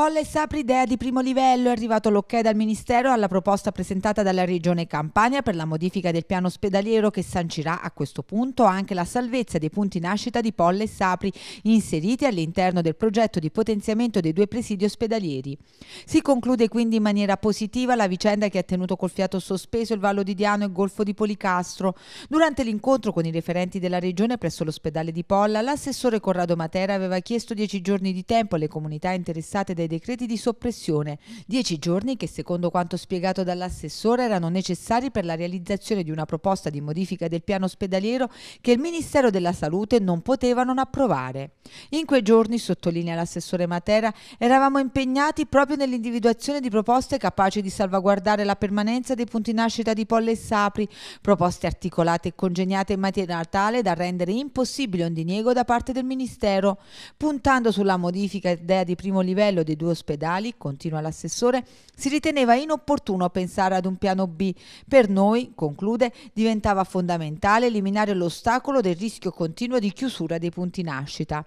Polle Idea di primo livello è arrivato l'ok dal Ministero alla proposta presentata dalla Regione Campania per la modifica del piano ospedaliero che sancirà a questo punto anche la salvezza dei punti nascita di Polle e Sapri inseriti all'interno del progetto di potenziamento dei due presidi ospedalieri. Si conclude quindi in maniera positiva la vicenda che ha tenuto col fiato sospeso il Vallo di Diano e il Golfo di Policastro. Durante l'incontro con i referenti della Regione presso l'ospedale di Polla, l'assessore Corrado Matera aveva chiesto dieci giorni di tempo alle comunità interessate dai decreti di soppressione, dieci giorni che secondo quanto spiegato dall'assessore erano necessari per la realizzazione di una proposta di modifica del piano ospedaliero che il Ministero della Salute non poteva non approvare. In quei giorni, sottolinea l'assessore Matera, eravamo impegnati proprio nell'individuazione di proposte capaci di salvaguardare la permanenza dei punti nascita di Polle e Sapri, proposte articolate e congegnate in materia tale da rendere impossibile un diniego da parte del Ministero, puntando sulla modifica idea di primo livello dei due ospedali, continua l'assessore, si riteneva inopportuno pensare ad un piano B. Per noi, conclude, diventava fondamentale eliminare l'ostacolo del rischio continuo di chiusura dei punti nascita.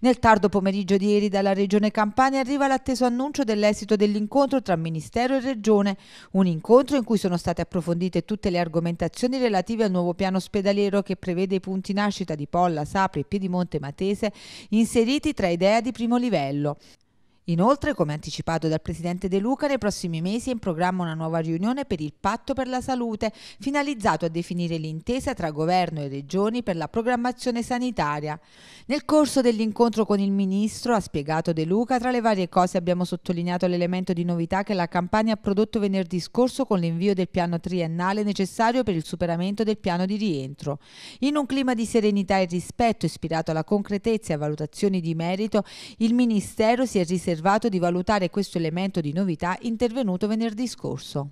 Nel tardo pomeriggio di ieri dalla Regione Campania arriva l'atteso annuncio dell'esito dell'incontro tra Ministero e Regione, un incontro in cui sono state approfondite tutte le argomentazioni relative al nuovo piano ospedaliero che prevede i punti nascita di Polla, Sapri e Piedimonte Matese inseriti tra idea di primo livello. Inoltre, come anticipato dal Presidente De Luca, nei prossimi mesi è in programma una nuova riunione per il Patto per la Salute, finalizzato a definire l'intesa tra governo e regioni per la programmazione sanitaria. Nel corso dell'incontro con il Ministro, ha spiegato De Luca, tra le varie cose abbiamo sottolineato l'elemento di novità che la campagna ha prodotto venerdì scorso con l'invio del piano triennale necessario per il superamento del piano di rientro. In un clima di serenità e rispetto ispirato alla concretezza e valutazioni di merito, il Ministero si è riservato riservato di valutare questo elemento di novità intervenuto venerdì scorso.